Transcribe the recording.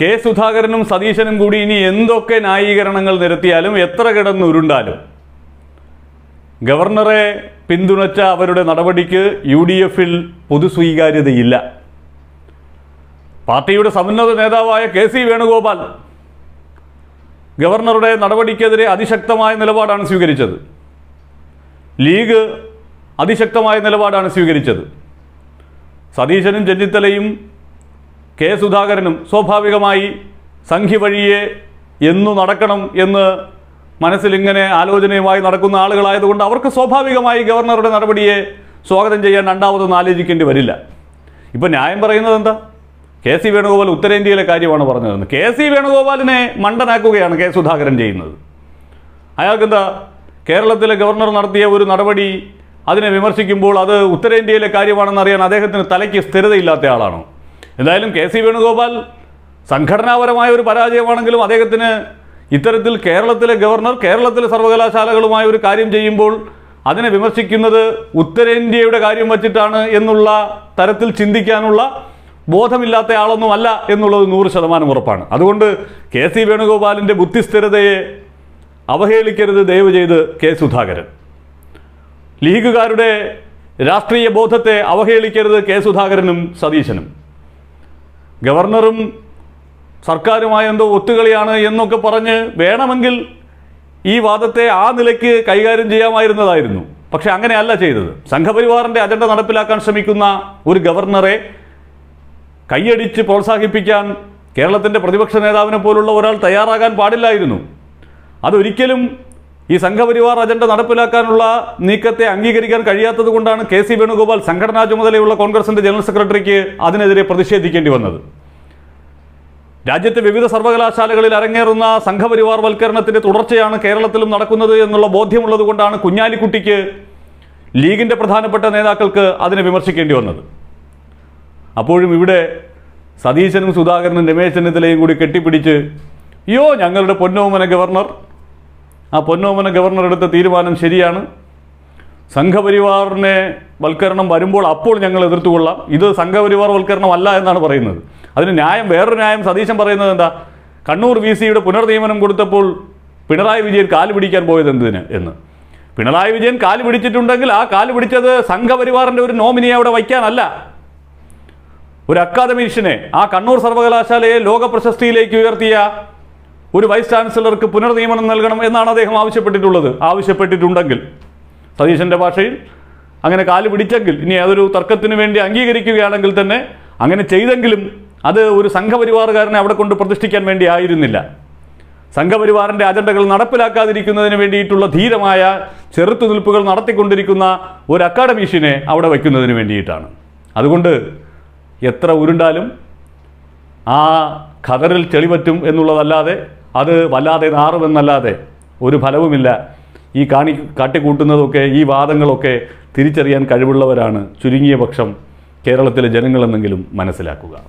K സുധാകരനും സതീശനും കൂടി ഇനി എന്തൊക്കെ ന്യായീകരണങ്ങൾ നിരത്തിയാലും എത്ര കിടന്നുരുണ്ടാലും ഗവർണറെ പിന്തുണച്ച അവരുടെ നടപടിക്ക് യു ഡി എഫിൽ പൊതു സ്വീകാര്യതയില്ല പാർട്ടിയുടെ സമുന്നത നേതാവായ കെ സി വേണുഗോപാൽ ഗവർണറുടെ നടപടിക്കെതിരെ അതിശക്തമായ നിലപാടാണ് സ്വീകരിച്ചത് ലീഗ് അതിശക്തമായ നിലപാടാണ് സ്വീകരിച്ചത് സതീശനും ചെന്നിത്തലയും കെ സുധാകരനും സ്വാഭാവികമായി സംഖ്യ വഴിയെ എന്നു നടക്കണം എന്ന് മനസ്സിലിങ്ങനെ ആലോചനയുമായി നടക്കുന്ന ആളുകളായതുകൊണ്ട് അവർക്ക് സ്വാഭാവികമായി ഗവർണറുടെ നടപടിയെ സ്വാഗതം ചെയ്യാൻ രണ്ടാമതൊന്നും ആലോചിക്കേണ്ടി വരില്ല ഇപ്പോൾ ന്യായം പറയുന്നത് എന്താ കെ സി വേണുഗോപാൽ ഉത്തരേന്ത്യയിലെ കാര്യമാണ് പറഞ്ഞതെന്ന് കെ സി വേണുഗോപാലിനെ മണ്ടനാക്കുകയാണ് കെ സുധാകരൻ ചെയ്യുന്നത് അയാൾക്കെന്താ കേരളത്തിലെ ഗവർണർ നടത്തിയ ഒരു നടപടി അതിനെ വിമർശിക്കുമ്പോൾ അത് ഉത്തരേന്ത്യയിലെ കാര്യമാണെന്ന് അറിയാൻ അദ്ദേഹത്തിന് തലയ്ക്ക് സ്ഥിരതയില്ലാത്ത ആളാണോ എന്തായാലും കെ സി വേണുഗോപാൽ സംഘടനാപരമായ ഒരു പരാജയമാണെങ്കിലും അദ്ദേഹത്തിന് ഇത്തരത്തിൽ കേരളത്തിലെ ഗവർണർ കേരളത്തിലെ സർവകലാശാലകളുമായ ഒരു കാര്യം ചെയ്യുമ്പോൾ അതിനെ വിമർശിക്കുന്നത് ഉത്തരേന്ത്യയുടെ കാര്യം വച്ചിട്ടാണ് എന്നുള്ള തരത്തിൽ ചിന്തിക്കാനുള്ള ബോധമില്ലാത്ത ആളൊന്നും അല്ല എന്നുള്ളത് നൂറ് ശതമാനം ഉറപ്പാണ് അതുകൊണ്ട് കെ സി വേണുഗോപാലിൻ്റെ ബുദ്ധിസ്ഥിരതയെ അവഹേളിക്കരുത് ദയവ് ചെയ്ത് കെ സുധാകരൻ ലീഗുകാരുടെ രാഷ്ട്രീയ ബോധത്തെ അവഹേളിക്കരുത് കെ സുധാകരനും സതീശനും ഗവർണറും സർക്കാരുമായ എന്തോ ഒത്തുകളിയാണ് എന്നൊക്കെ പറഞ്ഞ് വേണമെങ്കിൽ ഈ വാദത്തെ ആ നിലയ്ക്ക് കൈകാര്യം ചെയ്യാമായിരുന്നതായിരുന്നു പക്ഷെ അങ്ങനെയല്ല ചെയ്തത് സംഘപരിവാറിൻ്റെ അജണ്ട നടപ്പിലാക്കാൻ ശ്രമിക്കുന്ന ഒരു ഗവർണറെ കൈയടിച്ച് പ്രോത്സാഹിപ്പിക്കാൻ കേരളത്തിൻ്റെ പ്രതിപക്ഷ നേതാവിനെ പോലുള്ള ഒരാൾ തയ്യാറാകാൻ പാടില്ലായിരുന്നു അതൊരിക്കലും ഈ സംഘപരിവാർ അജണ്ട നടപ്പിലാക്കാനുള്ള നീക്കത്തെ അംഗീകരിക്കാൻ കഴിയാത്തത് കൊണ്ടാണ് കെ സി വേണുഗോപാൽ സംഘടനാ ചുമതലയുള്ള കോൺഗ്രസിന്റെ ജനറൽ സെക്രട്ടറിക്ക് അതിനെതിരെ പ്രതിഷേധിക്കേണ്ടി വന്നത് രാജ്യത്തെ വിവിധ സർവകലാശാലകളിൽ അരങ്ങേറുന്ന സംഘപരിവാർ വൽക്കരണത്തിന്റെ തുടർച്ചയാണ് കേരളത്തിലും നടക്കുന്നത് എന്നുള്ള ബോധ്യമുള്ളത് കൊണ്ടാണ് കുഞ്ഞാലിക്കുട്ടിക്ക് ലീഗിന്റെ പ്രധാനപ്പെട്ട നേതാക്കൾക്ക് അതിനെ വിമർശിക്കേണ്ടി വന്നത് അപ്പോഴും ഇവിടെ സതീശനും സുധാകരനും രമേശ് ചെന്നിത്തലയും കൂടി കെട്ടിപ്പിടിച്ച് യോ ഞങ്ങളുടെ പൊന്നോമന ഗവർണർ ആ പൊന്നോമന ഗവർണർ എടുത്ത തീരുമാനം ശരിയാണ് സംഘപരിവാറിനെ വൽക്കരണം വരുമ്പോൾ അപ്പോൾ ഞങ്ങൾ എതിർത്തുകൊള്ളാം ഇത് സംഘപരിവാർ വൽക്കരണം അല്ല എന്നാണ് പറയുന്നത് അതിന് ന്യായം വേറൊരു ന്യായം സതീശൻ പറയുന്നത് എന്താ കണ്ണൂർ വി സിയുടെ പുനർനിയമനം കൊടുത്തപ്പോൾ പിണറായി വിജയൻ കാല് പിടിക്കാൻ പോയത് എന്തിന് എന്ന് പിണറായി വിജയൻ കാല് പിടിച്ചിട്ടുണ്ടെങ്കിൽ ആ കാല് പിടിച്ചത് സംഘപരിവാറിൻ്റെ ഒരു നോമിനിയെ അവിടെ വയ്ക്കാനല്ല ഒരു അക്കാദമീഷ്യനെ ആ കണ്ണൂർ സർവകലാശാലയെ ലോക പ്രശസ്തിയിലേക്ക് ഉയർത്തിയ ഒരു വൈസ് ചാൻസലർക്ക് പുനർനിയമനം നൽകണം എന്നാണ് അദ്ദേഹം ആവശ്യപ്പെട്ടിട്ടുള്ളത് ആവശ്യപ്പെട്ടിട്ടുണ്ടെങ്കിൽ സതീശൻ്റെ ഭാഷയിൽ അങ്ങനെ കാല് പിടിച്ചെങ്കിൽ ഇനി അതൊരു തർക്കത്തിന് വേണ്ടി അംഗീകരിക്കുകയാണെങ്കിൽ തന്നെ അങ്ങനെ ചെയ്തെങ്കിലും അത് ഒരു സംഘപരിവാറുകാരനെ അവിടെ കൊണ്ട് പ്രതിഷ്ഠിക്കാൻ വേണ്ടി ആയിരുന്നില്ല സംഘപരിവാറിൻ്റെ അജണ്ടകൾ നടപ്പിലാക്കാതിരിക്കുന്നതിന് വേണ്ടിയിട്ടുള്ള ധീരമായ ചെറുത്തുനിൽപ്പുകൾ നടത്തിക്കൊണ്ടിരിക്കുന്ന ഒരു അക്കാഡമീഷ്യനെ അവിടെ വയ്ക്കുന്നതിന് വേണ്ടിയിട്ടാണ് അതുകൊണ്ട് എത്ര ഉരുണ്ടാലും ആ ഖദറിൽ ചെളിപറ്റും എന്നുള്ളതല്ലാതെ അത് വല്ലാതെ നാറുമെന്നല്ലാതെ ഒരു ഫലവുമില്ല ഈ കാണി കാട്ടിക്കൂട്ടുന്നതൊക്കെ ഈ വാദങ്ങളൊക്കെ തിരിച്ചറിയാൻ കഴിവുള്ളവരാണ് ചുരുങ്ങിയ പക്ഷം കേരളത്തിലെ ജനങ്ങളെന്നെങ്കിലും മനസ്സിലാക്കുക